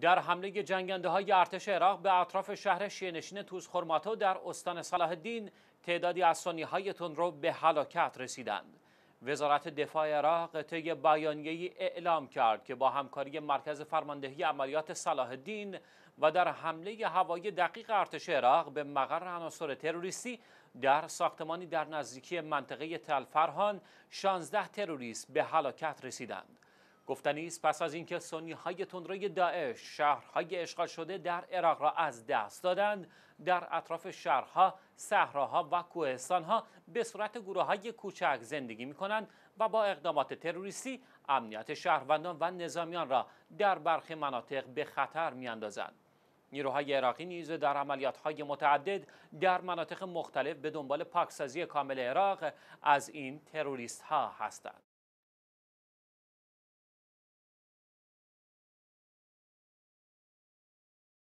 در حمله جنگنده های ارتش عراق به اطراف شهر شیعه‌نشین توزخورماتو خرماتو در استان صلاح الدین تعدادی از های های رو به هلاکت رسیدند وزارت دفاع عراق طی ای اعلام کرد که با همکاری مرکز فرماندهی عملیات صلاح الدین و در حمله هوایی دقیق ارتش عراق به مقر عناصر تروریستی در ساختمانی در نزدیکی منطقه تلفرهان 16 تروریست به هلاکت رسیدند گفتنی است پس از اینکه سنی های تندروی داعش شهرهای اشغال شده در عراق را از دست دادند در اطراف شهرها صحراها و کوهستانها به صورت گروه های کوچک زندگی می کنند و با اقدامات تروریستی امنیت شهروندان و نظامیان را در برخی مناطق به خطر می اندازند. نیروهای عراقی نیز در های متعدد در مناطق مختلف به دنبال پاکسازی کامل عراق از این تروریست ها هستند.